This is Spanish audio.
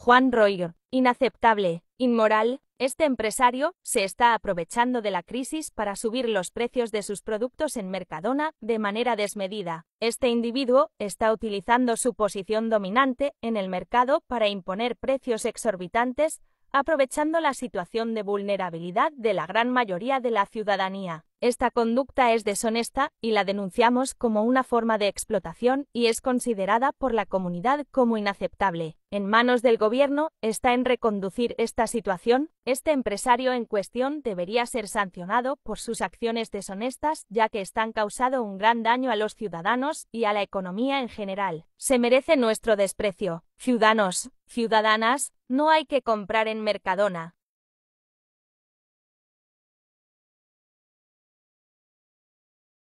Juan Royer, inaceptable, inmoral, este empresario se está aprovechando de la crisis para subir los precios de sus productos en Mercadona de manera desmedida. Este individuo está utilizando su posición dominante en el mercado para imponer precios exorbitantes, aprovechando la situación de vulnerabilidad de la gran mayoría de la ciudadanía. Esta conducta es deshonesta y la denunciamos como una forma de explotación y es considerada por la comunidad como inaceptable. En manos del gobierno está en reconducir esta situación. Este empresario en cuestión debería ser sancionado por sus acciones deshonestas ya que están causando un gran daño a los ciudadanos y a la economía en general. Se merece nuestro desprecio. Ciudadanos, ciudadanas, no hay que comprar en Mercadona.